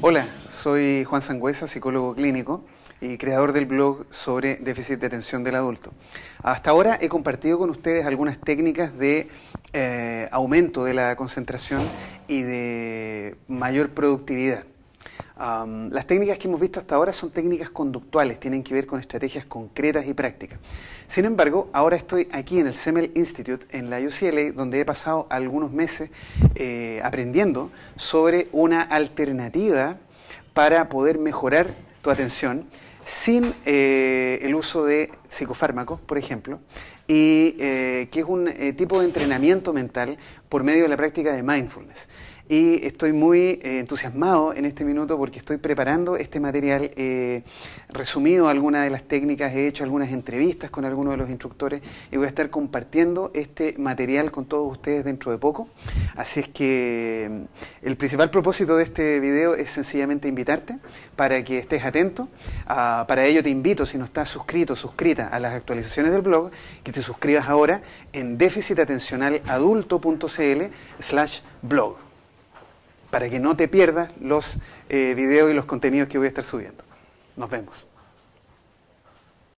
Hola, soy Juan Sangüesa, psicólogo clínico y creador del blog sobre déficit de atención del adulto. Hasta ahora he compartido con ustedes algunas técnicas de eh, aumento de la concentración y de mayor productividad las técnicas que hemos visto hasta ahora son técnicas conductuales, tienen que ver con estrategias concretas y prácticas. Sin embargo, ahora estoy aquí en el SEMEL Institute, en la UCLA, donde he pasado algunos meses eh, aprendiendo sobre una alternativa para poder mejorar tu atención sin eh, el uso de psicofármacos, por ejemplo, y eh, que es un tipo de entrenamiento mental por medio de la práctica de mindfulness y estoy muy eh, entusiasmado en este minuto porque estoy preparando este material eh, resumido, algunas de las técnicas, he hecho algunas entrevistas con algunos de los instructores y voy a estar compartiendo este material con todos ustedes dentro de poco. Así es que mm, el principal propósito de este video es sencillamente invitarte para que estés atento. Ah, para ello te invito, si no estás suscrito, suscrita a las actualizaciones del blog, que te suscribas ahora en déficitatencionaladulto.cl slash blog para que no te pierdas los eh, videos y los contenidos que voy a estar subiendo. Nos vemos.